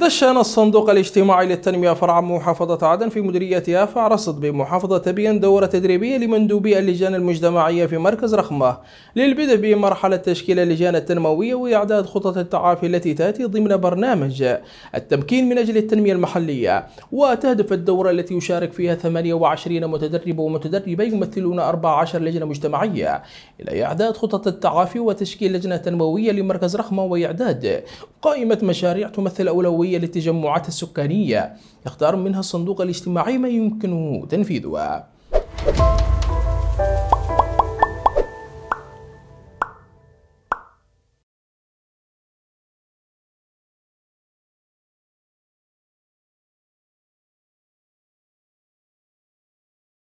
دشن الصندوق الاجتماعي للتنمية فرع محافظة عدن في مديرية يافع رصد بمحافظة تبين دورة تدريبية لمندوبي اللجان المجتمعية في مركز رخمة للبدء بمرحلة تشكيل اللجان التنموية وإعداد خطط التعافي التي تأتي ضمن برنامج التمكين من أجل التنمية المحلية وتهدف الدورة التي يشارك فيها 28 متدرب ومتدربة يمثلون 14 لجنة مجتمعية إلى إعداد خطط التعافي وتشكيل لجنة تنموية لمركز رخمة وإعداد قائمة مشاريع تمثل أولوية القوية للتجمعات السكانية يختار منها الصندوق الاجتماعي ما يمكنه تنفيذها